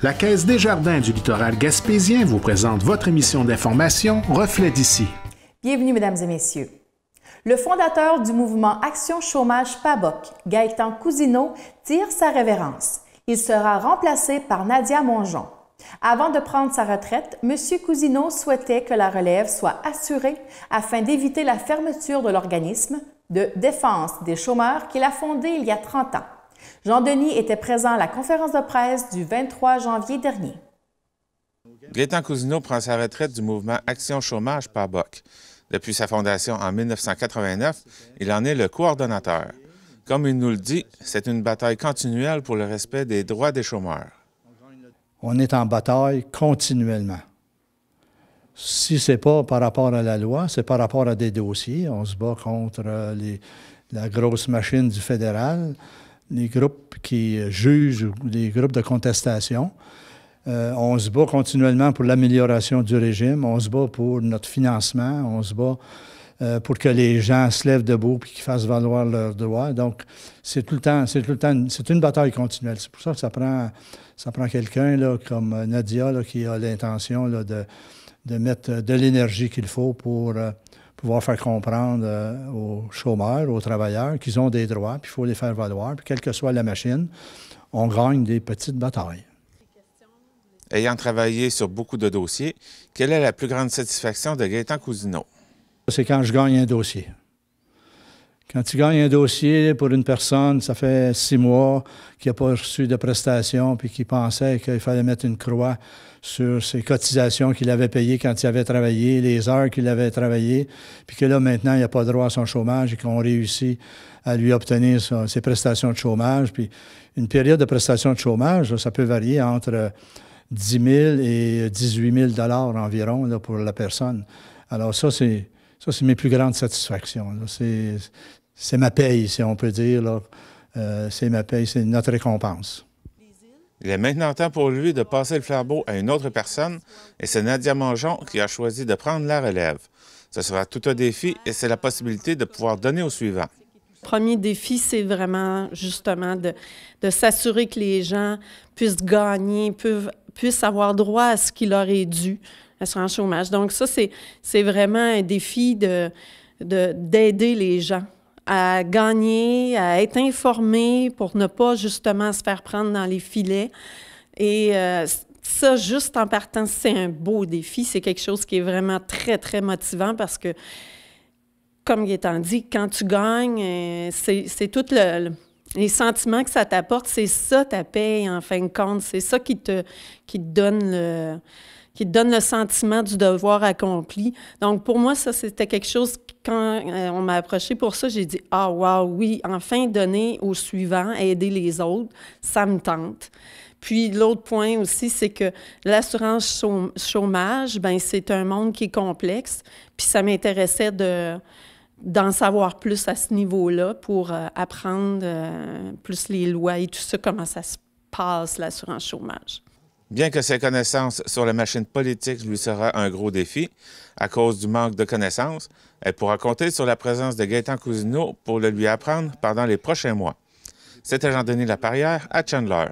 La Caisse des Jardins du littoral gaspésien vous présente votre émission d'information Reflet d'ici. Bienvenue, mesdames et messieurs. Le fondateur du mouvement Action Chômage PABOC, Gaëtan Cousineau, tire sa révérence. Il sera remplacé par Nadia Mongeon. Avant de prendre sa retraite, M. Cousineau souhaitait que la relève soit assurée afin d'éviter la fermeture de l'organisme de défense des chômeurs qu'il a fondé il y a 30 ans. Jean-Denis était présent à la conférence de presse du 23 janvier dernier. Gaétan Cousineau prend sa retraite du mouvement Action Chômage par BOC. Depuis sa fondation en 1989, il en est le coordonnateur. Comme il nous le dit, c'est une bataille continuelle pour le respect des droits des chômeurs. On est en bataille continuellement. Si ce n'est pas par rapport à la loi, c'est par rapport à des dossiers. On se bat contre euh, la grosse machine du fédéral les groupes qui jugent les groupes de contestation. Euh, on se bat continuellement pour l'amélioration du régime, on se bat pour notre financement, on se bat euh, pour que les gens se lèvent debout et qu'ils fassent valoir leurs droits. Donc, c'est tout le temps, c'est tout le temps, c'est une bataille continuelle. C'est pour ça que ça prend, ça prend quelqu'un comme Nadia qui a l'intention de, mettre euh, de l'énergie qu'il faut pour pouvoir faire comprendre euh, aux chômeurs, aux travailleurs qu'ils ont des droits, puis il faut les faire valoir. Puis quelle que soit la machine, on gagne des petites batailles. Ayant travaillé sur beaucoup de dossiers, quelle est la plus grande satisfaction de Gaétan Cousineau? C'est quand je gagne un dossier. Quand tu gagnes un dossier pour une personne, ça fait six mois qu'il n'a pas reçu de prestations, puis qu'il pensait qu'il fallait mettre une croix sur ses cotisations qu'il avait payées quand il avait travaillé, les heures qu'il avait travaillées, puis que là, maintenant, il n'a pas droit à son chômage et qu'on réussit à lui obtenir ses prestations de chômage. Puis une période de prestations de chômage, ça peut varier entre 10 000 et 18 000 environ pour la personne. Alors ça, c'est ça, c'est mes plus grandes satisfactions. C'est ma paye, si on peut dire. Euh, c'est ma paye, c'est notre récompense. Il est maintenant temps pour lui de passer le flambeau à une autre personne, et c'est Nadia Mangeon qui a choisi de prendre la relève. Ce sera tout un défi et c'est la possibilité de pouvoir donner au suivant. premier défi, c'est vraiment justement de, s'assurer que les gens puissent gagner, puissent avoir droit à ce qui leur est dû, en chômage. Donc ça, c'est vraiment un défi d'aider de, les gens à gagner, à être informés pour ne pas justement se faire prendre dans les filets. Et euh, ça, juste en partant, c'est un beau défi. C'est quelque chose qui est vraiment très, très motivant parce que, comme il est dit, quand tu gagnes, euh, c'est tout le, les sentiments que ça t'apporte. C'est ça ta paye, en fin de compte. C'est ça qui te, qui te donne le qui te donne le sentiment du devoir accompli. Donc, pour moi, ça, c'était quelque chose, quand euh, on m'a approché pour ça, j'ai dit, ah, wow, oui, enfin donner au suivant, aider les autres, ça me tente. Puis l'autre point aussi, c'est que l'assurance chômage, ben c'est un monde qui est complexe. Puis ça m'intéressait de d'en savoir plus à ce niveau-là pour euh, apprendre euh, plus les lois et tout ça, comment ça se passe, l'assurance chômage. Bien que ses connaissances sur la machine politique lui sera un gros défi, à cause du manque de connaissances, elle pourra compter sur la présence de Gaëtan Cousineau pour le lui apprendre pendant les prochains mois. C'était Jean-Denis Laparrière à Chandler.